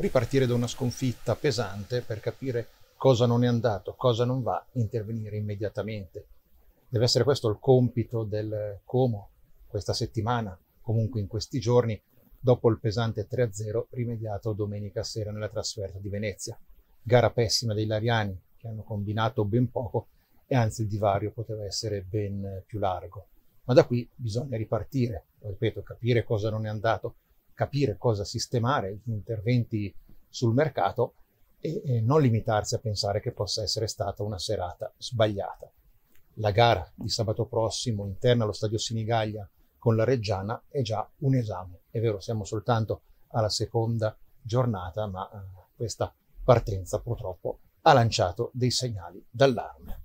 ripartire da una sconfitta pesante per capire cosa non è andato, cosa non va, intervenire immediatamente. Deve essere questo il compito del Como questa settimana, comunque in questi giorni, dopo il pesante 3-0 rimediato domenica sera nella trasferta di Venezia. Gara pessima dei Lariani, che hanno combinato ben poco e anzi il divario poteva essere ben più largo. Ma da qui bisogna ripartire, ripeto, capire cosa non è andato, capire cosa sistemare, gli interventi sul mercato e, e non limitarsi a pensare che possa essere stata una serata sbagliata. La gara di sabato prossimo interna allo stadio Sinigaglia con la Reggiana è già un esame. È vero, siamo soltanto alla seconda giornata, ma eh, questa partenza purtroppo ha lanciato dei segnali d'allarme.